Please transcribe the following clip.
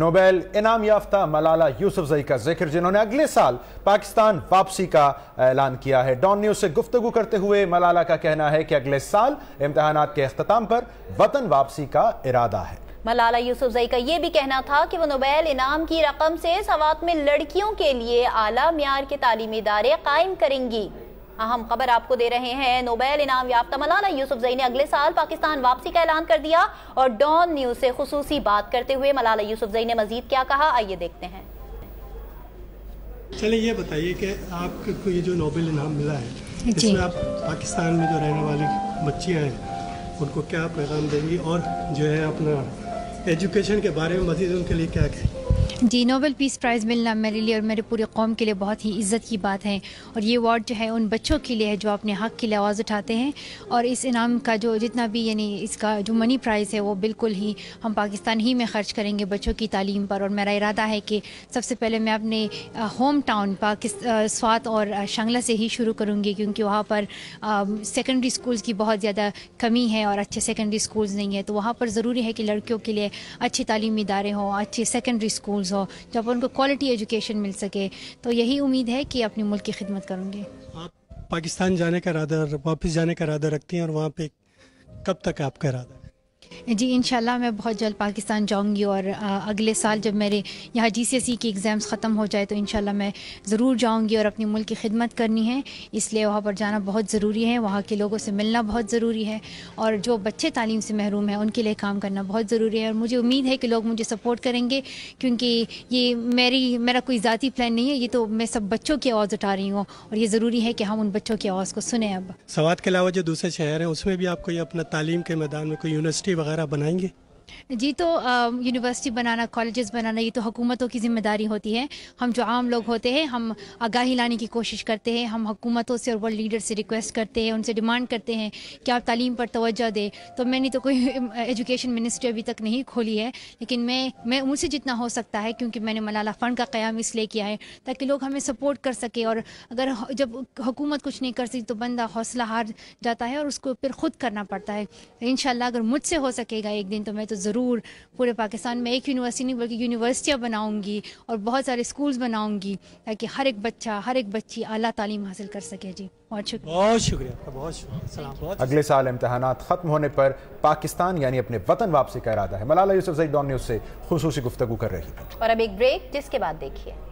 Nobel इनाम याफ्ता मलाला यूसुफजई का जिक्र जिन्होंने अगले साल पाकिस्तान वापसी का ऐलान किया है डॉन न्यूज से गुफ्तु करते हुए मलाला का कहना है कि अगले साल इम्तहान के अख्ताम पर वतन वापसी का इरादा है मलाला यूसुफजई का ये भी कहना था कि वो नोबेल इनाम की रकम से सवात में लड़कियों के लिए आला म्यार के तालीमी इदारे कायम करेंगी अहम खबर आपको दे रहे हैं नोबेल इनाम याफ्ता मलाना यूसुफ जई ने अगले साल पाकिस्तान वापसी का ऐलान कर दिया और डॉन न्यूज से खसूसी बात करते हुए मलाना यूसुफ जई ने मजीद क्या कहा आइए देखते हैं चलिए ये बताइए कि आपको ये जो नोबेल इनाम मिला है इसमें आप पाकिस्तान में जो रहने वाली बच्चियां हैं उनको क्या पैगाम देंगी और जो है अपना एजुकेशन के बारे में मजीद उनके लिए क्या कहेंगे जी नोबल पीस प्राइज़ मिलना मेरे लिए और मेरे पूरे कौम के लिए बहुत ही इज़्ज़त की बात है और ये अवार्ड जो है उन बच्चों के लिए है जो अपने हक़ के लिए आवाज़ उठाते हैं और इस इनाम का जो जितना भी यानी इसका जो मनी प्राइज़ है वो बिल्कुल ही हम पाकिस्तान ही में ख़र्च करेंगे बच्चों की तालीम पर और मेरा इरादा है कि सबसे पहले मैं अपने होम टाउन पाकिस्त स्वात और शंगला से ही शुरू करूँगी क्योंकि वहाँ पर सेकेंडरी स्कूल्स की बहुत ज़्यादा कमी है और अच्छे सेकेंडरी स्कूल्स नहीं है तो वहाँ पर ज़रूरी है कि लड़कियों के लिए अच्छे तालीमी इदारे हों अच्छे सेकेंडरी स्कूल्स हो जब उनको क्वालिटी एजुकेशन मिल सके तो यही उम्मीद है कि अपने मुल्क की खिदमत करूँगी आप पाकिस्तान जाने का इरादा वापस जाने का इरादा रखती हैं और वहाँ पे कब तक आपका इरादा जी इन मैं बहुत जल्द पाकिस्तान जाऊँगी और अगले साल जब मेरे यहाँ जी सी एस के एग्ज़ाम्स ख़त्म हो जाए तो इन मैं ज़रूर जाऊँगी और अपने मुल्क की खिदमत करनी है इसलिए वहाँ पर जाना बहुत ज़रूरी है वहाँ के लोगों से मिलना बहुत ज़रूरी है और जो बच्चे तालीम से महरूम हैं उनके लिए काम करना बहुत ज़रूरी है और मुझे उम्मीद है कि लोग मुझे सपोर्ट करेंगे क्योंकि ये मेरी मेरा कोई ज़ाती प्लान नहीं है ये तो मैं सब बच्चों की आवाज़ उठा रही हूँ और ये ज़रूरी है कि हम उन बच्चों की आवाज़ को सुने अब सवाल के अलावा जो दूसरे शहर हैं उसमें भी आपको अपना तालीम के मैदान में कोई यूनिवर्सिटी वगैरह बनाएंगे जी तो यूनिवर्सिटी बनाना कॉलेजेस बनाना ये तो हुकूमतों की जिम्मेदारी होती है हम जो आम लोग होते हैं हम आगाही लाने की कोशिश करते हैं हम हुकूमतों से और वर्ल्ड लीडर से रिक्वेस्ट करते हैं उनसे डिमांड करते हैं कि आप तालीम पर तोज्जा दें तो मैंने तो कोई एजुकेशन मिनिस्ट्री अभी तक नहीं खोली है लेकिन मैं मैं उनसे जितना हो सकता है क्योंकि मैंने मलाला फ़ंड का क़्याम इसलिए किया है ताकि लोग हमें सपोर्ट कर सकें और अगर जब हुकूमत कुछ नहीं कर सकती तो बंदा हौसला हार जाता है और उसको फिर ख़ुद करना पड़ता है इन अगर मुझसे हो सकेगा एक दिन तो मैं तो तो ज़रूर पूरे पाकिस्तान में एक यूनिवर्सिटी नहीं बल्कि यूनिवर्सिटियाँ बनाऊँगी और बहुत सारे स्कूल्स बनाऊँगी ताकि हर एक बच्चा हर एक बच्ची अली तालीम हासिल कर सके जी बहुत शुक्रिया बहुत शुक्रिया बहुत शुक्रिया अगले साल इम्तहान ख़त्म होने पर पाकिस्तान यानी अपने वतन वापसी का इरादा है मलाला यूसुफ जई डॉन न्यूज़ से खसूसी गुफ्तु कर रही है और अब एक ब्रेक जिसके बाद देखिए